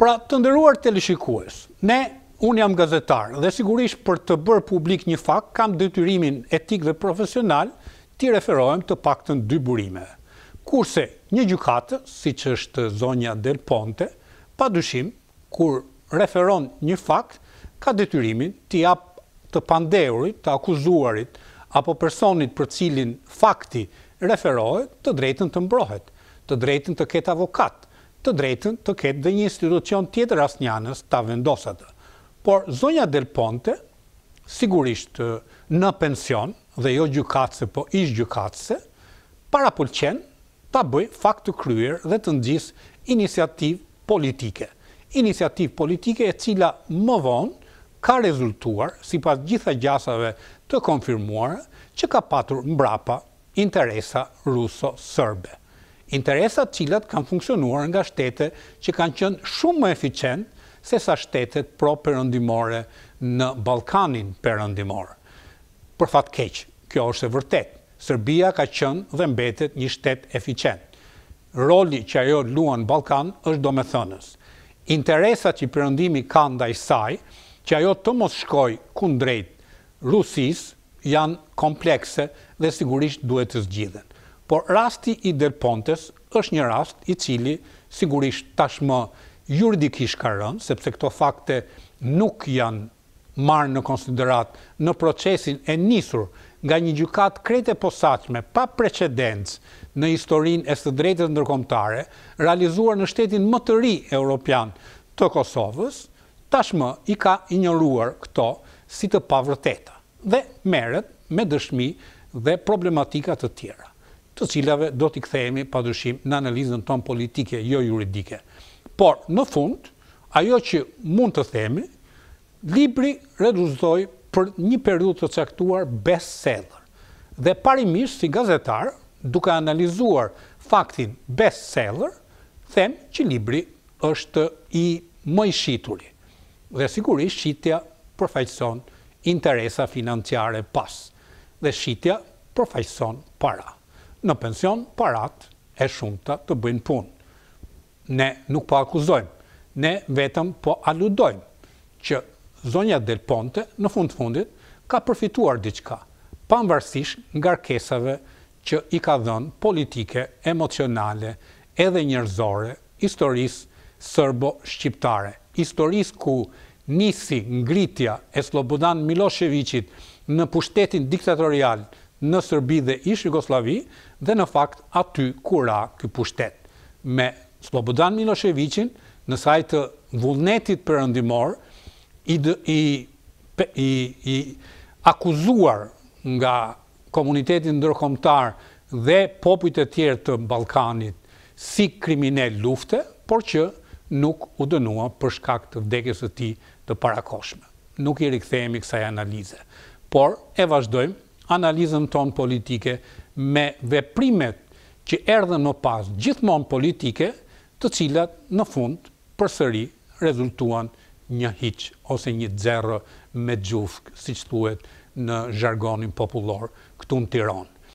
Pra të ndëruar të lëshikues, ne unë jam gazetar dhe sigurisht për të bërë publik një fakt, kam detyrimin etik dhe profesional, ti referohem të pak të në dy burime. Kurse një gjukatë, si që është zonja del ponte, pa dushim, kur referon një fakt, ka detyrimin të jap të pandeurit, të akuzuarit, apo personit për cilin fakti referohet të drejtën të mbrohet, të drejtën të ketë avokatë, të drejtën të ketë dhe një institucion tjetër anës të vendosatë. Por zonja Del Ponte, sigurisht në pension dhe jo gjukatëse, po ish gjukatëse, para pulqen të bëj fakt të kryer dhe të ndjis inisiativ politike. Inisiativ politike e cila më vonë ka rezultuar, si pas gjitha gjasave të konfirmuar, që ka patur mbrapa interesa ruso-sërbe interesat cilat kanë funksionuar nga shtete që kanë qënë shumë më eficient se sa shtetet pro përëndimore në Balkanin përëndimore. Për fatë keqë, kjo është e vërtet. Serbia ka qënë dhe mbetet një shtet eficient. Roli që ajo luan Balkan është do me thënës. Interesat që përëndimi kanë da i saj, që ajo të mos shkoj kundrejt Rusis, janë komplekse dhe sigurisht duhet të zgjidhen por rasti i Del Pontes është një rast i cili sigurisht tashmë juridikisht ka rënë, sepse këto fakte nuk janë marë në konsiderat në procesin e njësur nga një gjukat krete posaqme pa precedens në historin e së drejtet ndërkomtare, realizuar në shtetin më të ri europian të Kosovës, tashmë i ka ignoruar këto si të pavrëteta dhe meret me dëshmi dhe problematikat të tjera të cilave do t'i kthejemi pa dushim në analizën tonë politike, jo juridike. Por, në fund, ajo që mund të themi, libri reduzdoj për një perdu të caktuar bestseller. Dhe parimisht, si gazetar, duke analizuar faktin bestseller, them që libri është i mëjshituri. Dhe sigurisht, shqitja përfajson interesa financiare pas. Dhe shqitja përfajson para në pension parat e shumëta të bëjnë punë. Ne nuk po akuzojmë, ne vetëm po aludojmë që zonja del ponte në fund fundit ka përfituar diqka, panvarsish nga rkesave që i ka dhënë politike, emocionale, edhe njërzore, historisë sërbo-shqiptare, historisë ku nisi ngritja e Slobodan Miloševiqit në pushtetin diktatorial në Sërbi dhe ish Jugoslavi dhe në fakt aty kura kë pushtet. Me Slobodan Miloševiqin në sajtë vullnetit përëndimor i, i, i, akuzuar nga komunitetin ndërkomtar dhe popujt e tjerë të Balkanit si kriminell lufte, por që nuk u dënua për shkak të vdekjes të ti të parakoshme. Nuk i rikthejemi kësaj analize, por e vazhdojmë analizën tonë politike me veprimet që erdhe në pas gjithmonë politike të cilat në fund për sëri rezultuan një hiq ose një dzerë me gjufk, si që thuet në zhargonin popullor këtu në Tironë.